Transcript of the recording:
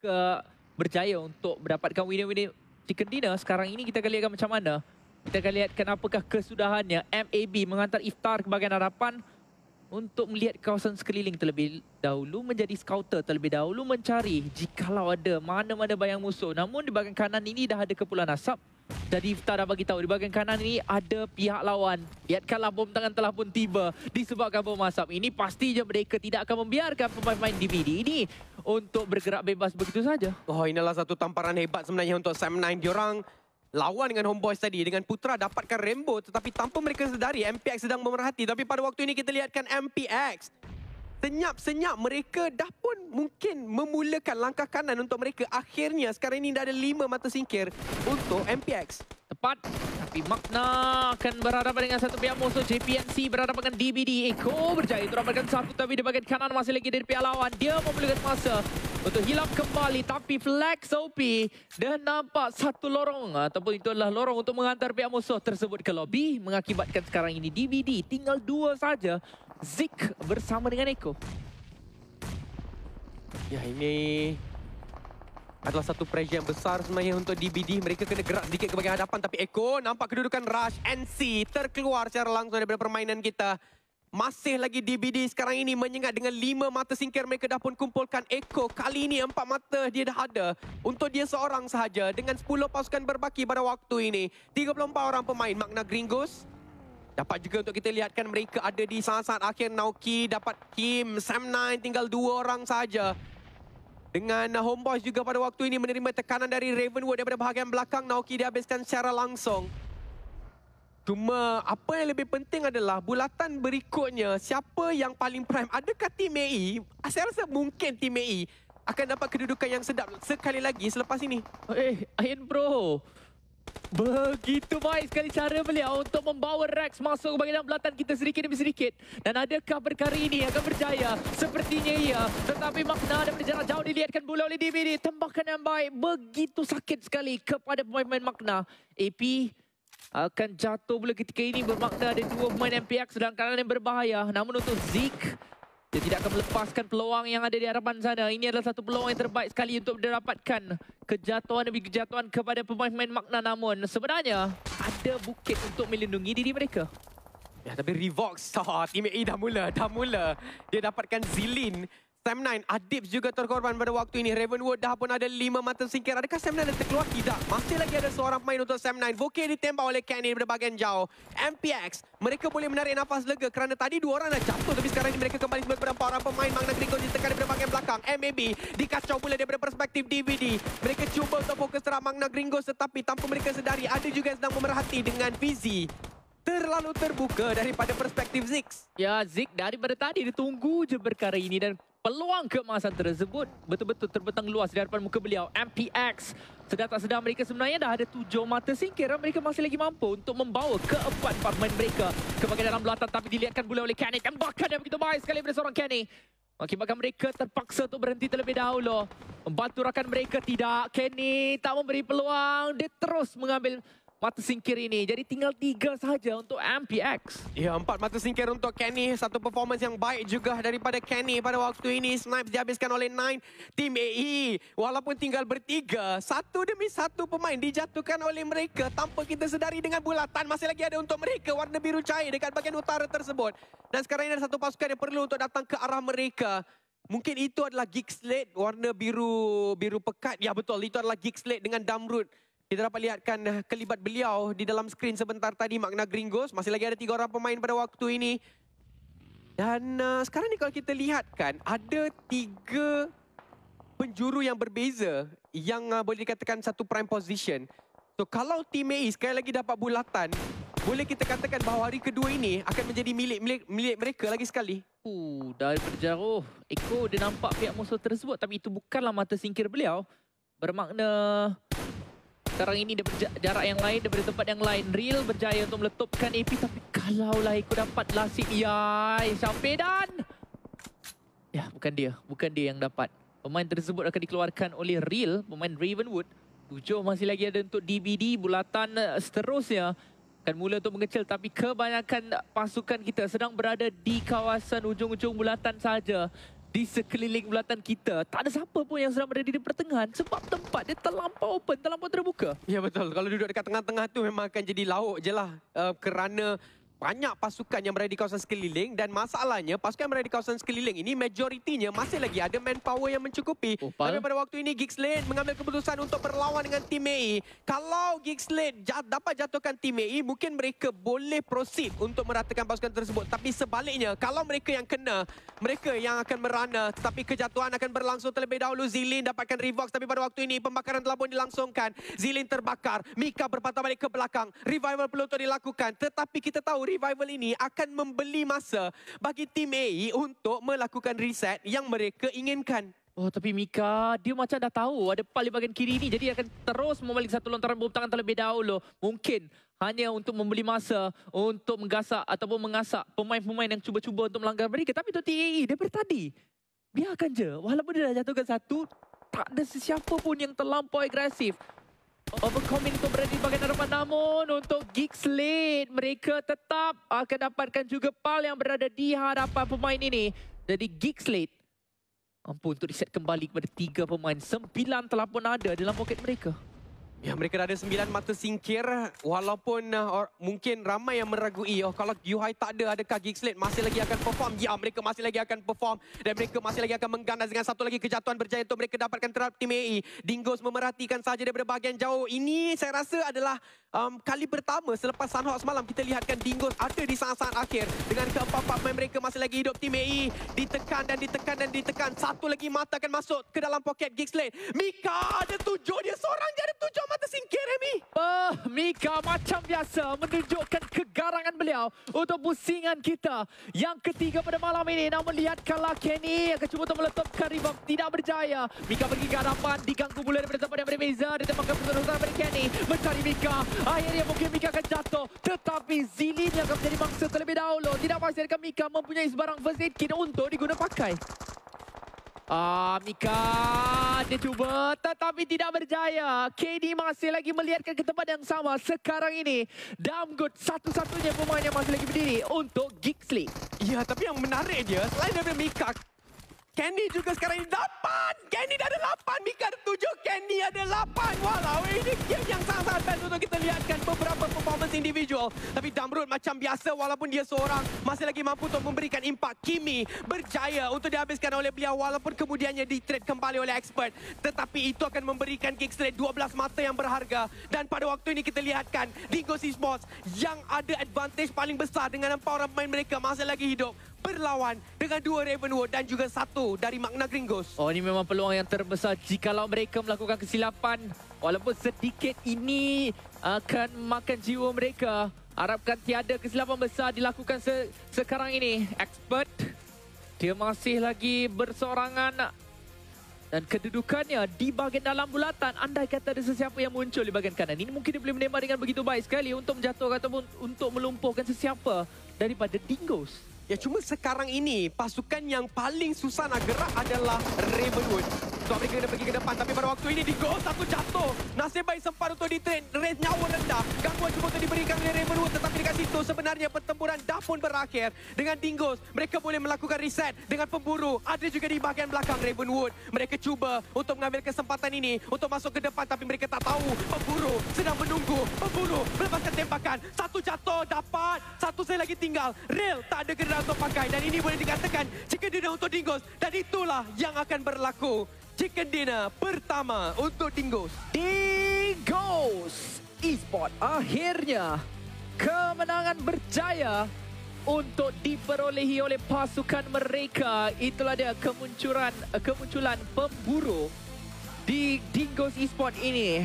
mereka berjaya untuk mendapatkan winner-winner chicken dinner sekarang ini kita akan lihatkan macam mana kita akan lihatkan apakah kesudahannya MAB mengantar iftar ke bahagian hadapan untuk melihat kawasan sekeliling terlebih dahulu menjadi scouter terlebih dahulu mencari jikalau ada mana-mana bayang musuh namun di bahagian kanan ini dah ada kepulan asap jadi Iftar dah bagi tahu di bahagian kanan ini ada pihak lawan. Lihatkanlah bom tangan telah pun tiba disebabkan bom asap. Ini pasti je mereka tidak akan membiarkan pemain-pemain DVD ini untuk bergerak bebas begitu saja. Oh, inilah satu tamparan hebat sebenarnya untuk Sam9 diorang lawan dengan homeboys tadi dengan Putra dapatkan rainbow tetapi tanpa mereka sedari MPX sedang memerhati tapi pada waktu ini kita lihatkan MPX senyap-senyap mereka dah pun mungkin memulakan langkah kanan untuk mereka. Akhirnya sekarang ini dah ada lima mata singkir untuk MPX. Tepat tapi makna akan berhadapan dengan satu pihak musuh JPNC berhadapan dengan DBD. Eko berjaya terapkan satu tapi di bagian kanan masih lagi dari pihak lawan. Dia memulakan masa untuk hilang kembali tapi flag OP dan nampak satu lorong ataupun itu adalah lorong untuk mengantar pihak musuh tersebut ke lobby mengakibatkan sekarang ini DBD tinggal dua saja Zik bersama dengan Eko. Ya, ini adalah satu pressure yang besar sebenarnya untuk DBD. Mereka kena gerak sedikit ke bagian hadapan. Tapi Eko nampak kedudukan Rush NC terkeluar secara langsung daripada permainan kita. Masih lagi DBD sekarang ini menyengat dengan lima mata singkir mereka dah pun kumpulkan Eko. Kali ini empat mata dia dah ada untuk dia seorang sahaja dengan sepuluh pasukan berbaki pada waktu ini. 34 orang pemain Magna Gringos Dapat juga untuk kita lihatkan mereka ada di saat-saat akhir Naoki dapat Kim, Sam9 tinggal dua orang saja. Dengan Homeboys juga pada waktu ini menerima tekanan dari Ravenwood daripada bahagian belakang Naoki dihabiskan secara langsung. Cuma apa yang lebih penting adalah bulatan berikutnya siapa yang paling prime? Adakah Team AE? Saya rasa mungkin Team AE akan dapat kedudukan yang sedap sekali lagi selepas ini. Eh, hey, Ayan Bro. Begitu baik sekali cara beliau untuk membawa Rex masuk bagian dalam belatan kita sedikit demi sedikit. Dan adakah perkara ini akan berjaya? Sepertinya ia. Tetapi makna daripada jarak jauh dilihatkan pula oleh DBD. Tembakan yang baik begitu sakit sekali kepada pemain-pemain makna. AP akan jatuh pula ketika ini bermakna ada dua pemain MPX dalam kanan yang berbahaya. Namun untuk Zeke dia tidak akan melepaskan peluang yang ada di hadapan sana. Ini adalah satu peluang yang terbaik sekali untuk mendapatkan kejatuhan demi kejatuhan kepada pemain-pemain makna. Namun sebenarnya ada bukit untuk melindungi diri mereka. Ya, tapi Revox, oh, Team A dah mula, dah mula. Dia dapatkan Zilin. Sam9, Adib juga terkorban pada waktu ini. Ravenwood dah pun ada lima mata singkir. Adakah Sam9 dah terkeluar? Tidak. Masih lagi ada seorang pemain untuk Sam9. Voke ditembak oleh Kenny daripada bahagian jauh. MPX, mereka boleh menarik nafas lega kerana tadi dua orang dah jatuh. Tapi sekarang ini mereka kembali semula kepada empat orang pemain. Magna Grigol ditekan daripada bahagian belakang. Eh, MAB dikacau pula daripada perspektif DVD. Mereka cuba untuk fokus terhadap Magna Gringo tetapi tanpa mereka sedari ada juga yang sedang memerhati dengan Fizi terlalu terbuka daripada perspektif Zix. Ya, Zix daripada tadi ditunggu je perkara ini dan peluang keemasan tersebut betul-betul terbentang luas di hadapan muka beliau. MPX sedar tak sedar mereka sebenarnya dah ada tujuh mata singkir. Mereka masih lagi mampu untuk membawa keempat pemain mereka ke bagian dalam belakang. Tapi dilihatkan pula oleh Kenny dan bahkan dia begitu baik sekali daripada seorang Kenny. Akibatkan mereka terpaksa untuk berhenti terlebih dahulu. Membantu rakan mereka tidak. Kenny tak memberi peluang. Dia terus mengambil mata singkir ini. Jadi tinggal tiga saja untuk MPX. Ya, empat mata singkir untuk Kenny. Satu performance yang baik juga daripada Kenny pada waktu ini. Snipes dihabiskan oleh Nine, Team AE. Walaupun tinggal bertiga, satu demi satu pemain dijatuhkan oleh mereka tanpa kita sedari dengan bulatan. Masih lagi ada untuk mereka warna biru cair dekat bagian utara tersebut. Dan sekarang ini ada satu pasukan yang perlu untuk datang ke arah mereka. Mungkin itu adalah Geek Slate warna biru biru pekat. Ya betul, itu adalah Geek Slate dengan Dumroot. Kita dapat lihatkan eh, kelibat beliau di dalam skrin sebentar tadi makna Gringos. Masih lagi ada tiga orang pemain pada waktu ini. Dan uh, sekarang ni kalau kita lihatkan ada tiga penjuru yang berbeza yang uh, boleh dikatakan satu prime position. So kalau Team AE sekali lagi dapat bulatan, boleh kita katakan bahawa hari kedua ini akan menjadi milik milik, milik mereka lagi sekali. Uh, daripada jauh, Echo dia nampak pihak musuh tersebut tapi itu bukanlah mata singkir beliau. Bermakna... Sekarang ini dia jarak yang lain daripada tempat yang lain. Real berjaya untuk meletupkan AP tapi kalaulah aku dapat lasik. Ya, ya dan? Ya, bukan dia. Bukan dia yang dapat. Pemain tersebut akan dikeluarkan oleh Real, pemain Ravenwood. Tujuh masih lagi ada untuk DVD Bulatan eh, seterusnya akan mula untuk mengecil. Tapi kebanyakan pasukan kita sedang berada di kawasan ujung-ujung bulatan saja di sekeliling bulatan kita tak ada siapa pun yang sedang berada di pertengahan sebab tempat dia terlampau open terlampau terbuka ya betul kalau duduk dekat tengah-tengah tu memang akan jadi lauk jelah uh, eh, kerana banyak pasukan yang berada di kawasan sekeliling dan masalahnya pasukan yang berada di kawasan sekeliling ini majoritinya masih lagi ada manpower yang mencukupi. Oh, tapi pada waktu ini Geeks Lane mengambil keputusan untuk berlawan dengan tim AE. Kalau Geeks Lane dapat jatuhkan tim AE, mungkin mereka boleh proceed untuk meratakan pasukan tersebut. Tapi sebaliknya, kalau mereka yang kena, mereka yang akan merana tetapi kejatuhan akan berlangsung terlebih dahulu. Zilin dapatkan revox tapi pada waktu ini pembakaran telah pun dilangsungkan. Zilin terbakar, Mika berpatah balik ke belakang. Revival perlu untuk dilakukan tetapi kita tahu revival ini akan membeli masa bagi tim AE untuk melakukan riset yang mereka inginkan. Oh, tapi Mika, dia macam dah tahu ada pal di bahagian kiri ini. Jadi akan terus membalik satu lontaran bom tangan terlebih dahulu. Mungkin hanya untuk membeli masa untuk menggasak ataupun mengasak pemain-pemain yang cuba-cuba untuk melanggar mereka. Tapi itu TAE daripada tadi. Biarkan je. Walaupun dia dah jatuhkan satu, tak ada sesiapa pun yang terlampau agresif. Overcom ini untuk berada di bagian depan namun untuk Geeks late mereka tetap akan dapatkan juga pal yang berada di hadapan pemain ini. Jadi Geeks late mampu untuk reset kembali kepada tiga pemain. Sembilan telah pun ada dalam poket mereka. Ya, mereka ada sembilan mata singkir walaupun uh, or, mungkin ramai yang meragui oh, kalau Yuhai tak ada, adakah Geekslate masih lagi akan perform? Ya, mereka masih lagi akan perform dan mereka masih lagi akan mengganas dengan satu lagi kejatuhan berjaya itu mereka dapatkan terhadap tim AE. Dingos memerhatikan saja daripada bahagian jauh. Ini saya rasa adalah um, kali pertama selepas Sunhawk semalam kita lihatkan Dingos ada di saat-saat akhir dengan keempat-empat main mereka masih lagi hidup tim AE ditekan dan ditekan dan ditekan satu lagi mata akan masuk ke dalam poket Geekslade Mika ada tujuh dia seorang dia ada tujuh mata singkir Amy uh, oh, Mika macam biasa menunjukkan kegarangan beliau untuk pusingan kita yang ketiga pada malam ini namun kalah Kenny akan cuba untuk meletupkan rebound tidak berjaya Mika pergi ke hadapan diganggu pula daripada tempat daripada Meza ditembakkan pertunjukan daripada Kenny mencari Mika Akhirnya mungkin Mika akan jatuh. Tetapi Zilin yang akan menjadi mangsa terlebih dahulu. Tidak pasti pastikan Mika mempunyai sebarang first aid kit untuk pakai. Ah, Mika, dia cuba tetapi tidak berjaya. KD masih lagi melihat ke tempat yang sama sekarang ini. Damgood satu-satunya pemain yang masih lagi berdiri untuk Geeksley. Ya, tapi yang menarik dia selain daripada Mika, Candy juga sekarang ini 8. Candy dah ada 8. Mika ada 7. Candy ada 8. Walau ini game yang Bukan untuk kita lihatkan beberapa performance individual. Tapi Damrud macam biasa walaupun dia seorang masih lagi mampu untuk memberikan impak. Kimi berjaya untuk dihabiskan oleh beliau walaupun kemudiannya ditrade kembali oleh expert. Tetapi itu akan memberikan kick straight 12 mata yang berharga. Dan pada waktu ini kita lihatkan Dingo Sismos yang ada advantage paling besar dengan empat orang pemain mereka masih lagi hidup berlawan dengan dua Ravenwood dan juga satu dari Magna Gringos. Oh, ini memang peluang yang terbesar jikalau mereka melakukan kesilapan Walaupun sedikit ini akan makan jiwa mereka. Harapkan tiada kesilapan besar dilakukan se sekarang ini. Expert, dia masih lagi bersorangan. Dan kedudukannya di bahagian dalam bulatan. Andai kata ada sesiapa yang muncul di bahagian kanan. Ini mungkin dia boleh menembak dengan begitu baik sekali untuk menjatuhkan atau untuk melumpuhkan sesiapa daripada Dingoes. Ya cuma sekarang ini pasukan yang paling susah nak gerak adalah Ravenwood. Sebab mereka kena pergi ke depan Tapi pada waktu ini di goal satu jatuh Nasib baik sempat untuk ditrain Race nyawa rendah Gangguan cuba untuk diberikan oleh Rainbow Road Tetapi dekat situ sebenarnya pertempuran dah pun berakhir Dengan Dingos mereka boleh melakukan reset Dengan pemburu ada juga di bahagian belakang Raven Wood Mereka cuba untuk mengambil kesempatan ini Untuk masuk ke depan tapi mereka tak tahu Pemburu sedang menunggu Pemburu melepaskan tembakan Satu jatuh dapat Satu saya lagi tinggal Real tak ada kena untuk pakai Dan ini boleh dikatakan jika dia untuk Dingos Dan itulah yang akan berlaku chicken dinner pertama untuk Dingos. Dingos Esport akhirnya kemenangan berjaya untuk diperolehi oleh pasukan mereka. Itulah dia kemunculan kemunculan pemburu di Dingos Esport ini.